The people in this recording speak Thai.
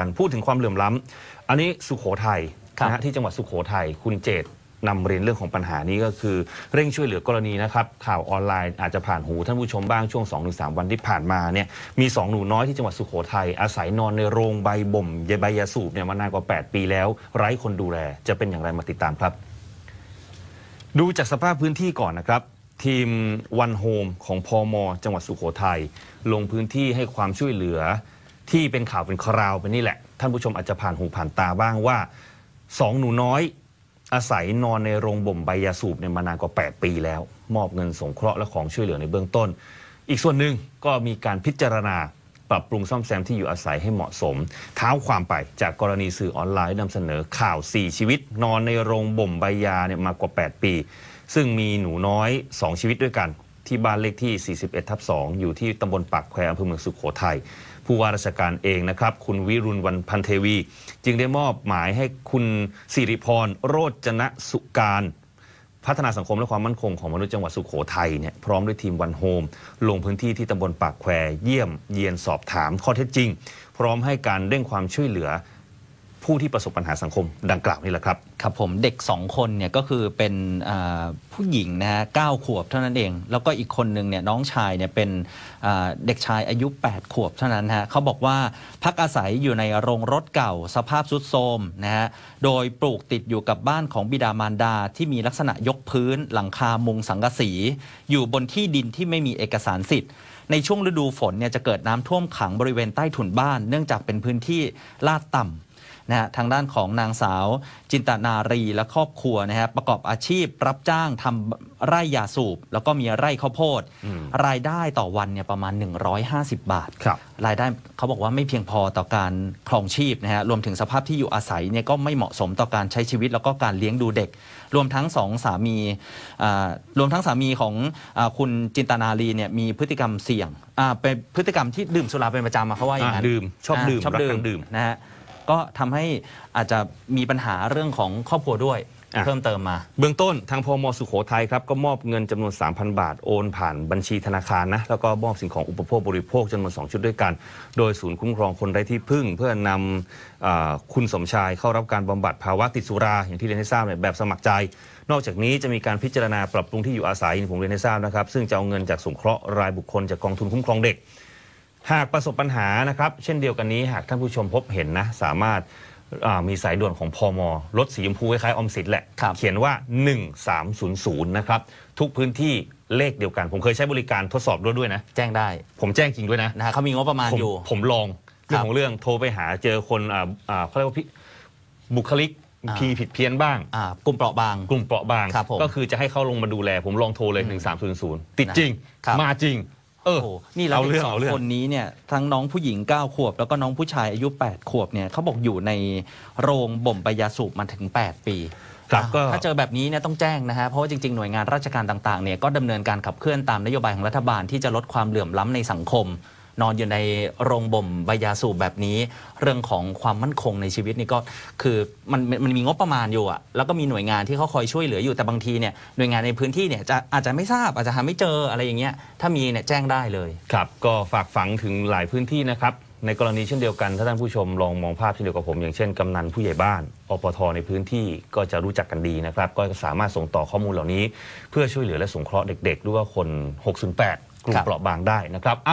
ันพูดถึงความเหลื่อมล้ำ อันนี้สุขโขทัยนะฮะที่จังหวัดสุขโขทัย คุณเจตนำเรียนเรื่องของปัญหานี้ก็คือเร่งช่วยเหลือกรณีนะครับ ข่าวออนไลน์อาจจะผ่านหู ท่านผู้ชมบ้างช่วง 2-3 วันที่ผ่านมาเนี่ยมี 2 หนูน้อยที่จังหวัดสุโขทัย อาศัยนอนในโรงใบบ่มยใบยาสูบเนี่ยมานานกว่า8ปีแล้ว ไร้คนดูแล จะเป็นอย่างไรมาติดตามครับ ดูจากสภาพพื้นที่ก่อนนะครับ ทีมวันโฮม ของพอมจังหวัดสุโขทัยลงพื้นที่ให้ความช่วยเหลือที่เป็นข่าวเป็นคราวไปนี่แหละ ท่านผู้ชมอาจจะผ่านหูผ่านตาบ้างว่าสองหนูน้อยอาศัยนอนในโรงบ่มใบยาสูบเนี่ยมานานกว่า 8 ปีแล้ว มอบเงินสงเคราะห์และของช่วยเหลือในเบื้องต้น อีกส่วนหนึ่งก็มีการพิจารณาปรับปรุงซ่อมแซมที่อยู่อาศัยให้เหมาะสม เท้าความไปจากกรณีสื่อออนไลน์นำเสนอข่าว 4 ชีวิต นอนในโรงบ่มใบยาเนี่ยมากว่า 8 ปี ซึ่งมีหนูน้อย 2 ชีวิตด้วยกันที่บ้านเลขที่ 41 ทับ 2 อยู่ที่ตำบลปากแควอำเภอเมืองสุขโขทัย ผู้ว่าราชการเองนะครับ คุณวิรุณวันพันเทวี จึงได้มอบหมายให้คุณสิริพรโรจนะสุการ พัฒนาสังคมและความมั่นคงของมนุษย์จังหวัดสุขโขทัยเนี่ยพร้อมด้วยทีมวันโฮม ลงพื้นที่ที่ตำบลปากแควเยี่ยมเยียนสอบถามข้อเท็จจริง พร้อมให้การเร่งความช่วยเหลือผู้ที่ประสบปัญหาสังคมดังกล่าวนี่แหละครับ ครับผม เด็ก 2 คนเนี่ยก็คือเป็นผู้หญิงนะฮะเก้าขวบเท่านั้นเอง แล้วก็อีกคนหนึ่งเนี่ยน้องชายเนี่ยเป็นเด็กชายอายุ 8 ขวบเท่านั้นฮะเขาบอกว่า พักอาศัยอยู่ในโรงรถเก่าสภาพสุดโทรมนะฮะโดยปลูกติดอยู่กับบ้านของบิดามารดาที่มีลักษณะยกพื้นหลังคามุงสังกะสี อยู่บนที่ดินที่ไม่มีเอกสารสิทธิ์ ในช่วงฤดูฝนเนี่ยจะเกิดน้ำท่วมขังบริเวณใต้ถุนบ้านเนื่องจากเป็นพื้นที่ลาดต่ำนะฮะทางด้านของนางสาวจินตนารี และครอบครัวนะฮะประกอบอาชีพรับจ้างทำไร่ยาสูบแล้วก็มีไร่ข้าวโพด รายได้ต่อวันเนี่ยประมาณ 150 บาทครับรายได้เขาบอกว่าไม่เพียงพอต่อการ ครองชีพนะฮะรวมถึงสภาพที่อยู่อาศัยเนี่ยก็ไม่เหมาะสมต่อการใช้ชีวิตแล้วก็การเลี้ยงดูเด็ก รวมทั้งสองสามีรวมทั้งสามีของอคุณจินตนาลีเนี่ยมีพฤติกรรมเสี่ยงเป็นพฤติกรรมที่ดื่มสุราเป็นประจำมาเขาว่าอย่างนั้นดื่มชอบดื่มชอบดื่มรดื่มนะฮะก็ทำให้อาจจะมีปัญหาเรื่องของครอบครัวด้วยเพิ่มเติมมา เบื้องต้นทางพมสุโขทัยครับ ก็มอบเงินจำนวน 3,000 บาทโอนผ่านบัญชีธนาคารนะ แล้วก็มอบสิ่งของอุปโภคบริโภคจำนวน 2 ชุดด้วยกัน โดยศูนย์คุ้มครองคนไร้ที่พึ่ง เพื่อนำเคุณสมชายเข้ารับการบำบัดภาวะติดสุราอย่างที่เรียนให้ทราบเนี่ยแบบสมัครใจ นอกจากนี้จะมีการพิจารณาปรับปรุงที่อยู่อาศัยี่ผมเรียนให้ทราบนะครับซึ่งจะเอาเงินจากสงเคราะห์รายบุคคลจากกองทุนคุ้มครองเด็กหากประสบปัญหานะครับ เช่นเดียวกันนี้ หากท่านผู้ชมพบเห็นนะ สามารถามีสายด่วนของพอมรถสีชมพูคล้ายๆอมสิทธ์แหละ เขียนว่า 1300 นะครับ ทุกพื้นที่เลขเดียวกัน ผมเคยใช้บริการทดสอบด้วยด้วยนะ แจ้งได้ผมแจ้งจริงด้วยนะนะเขามีงบประมาณมอยู่ผมลองเรื่องของ เรื่องโทรไปหาเจอคนอ่าอ่าเขาเรียกว่าพิบุคลิกพีผิดเพี้ยนบ้างอ่ากลุ่มเปราะบางกลุ่มเปราะบาง ก็คือจะให้เขาลงมาดูแล ผมลองโทรเลย1300ติดจริงรมาจริงเออโอ้นี่เราเรด็สองาเรื่องคนนี้เนี่ยทั้งน้องผู้หญิง 9 ขวบ แล้วก็น้องผู้ชายอายุ 8 ขวบเนี่ยเขาบอกอยู่ในโรงบ่มปบยาสูบมาถึง 8 ปี ครับก็ถ้าเจอแบบนี้เนี่ยต้องแจ้งนะฮะ เพราะว่าจริง ๆหน่วยงานราชการต่างๆเนี่ยก็ดำเนินการขับเคลื่อนตามนโยบายของรัฐบาลที่จะลดความเหลื่อมล้ำในสังคมนอนอยู่ในโรงบ่มใบยาสูบแบบนี้ เรื่องของความมั่นคงในชีวิตนี่ก็คือมันมันมีงบประมาณอยู่อะแล้วก็มีหน่วยงานที่เขาคอยช่วยเหลืออยู่แต่บางทีเนี่ยหน่วยงานในพื้นที่เนี่ยจะอาจจะไม่ทราบอาจจะหาไม่เจออะไรอย่างเงี้ยถ้ามีเนี่ยแจ้งได้เลยครับก็ฝากฝังถึงหลายพื้นที่นะครับ ในกรณีเช่นเดียวกันถ้าท่านผู้ชมลองมองภาพเช่นเดียวกับผม อย่างเช่นกำนันผู้ใหญ่บ้านอปทในพื้นที่ก็จะรู้จักกันดีนะครับก็สามารถส่งต่อข้อมูลเหล่านี้ เพื่อช่วยเหลือและสงเคราะห์เด็กๆด้วยว่าคน608กลุ่มเปราะบางได้นะครับ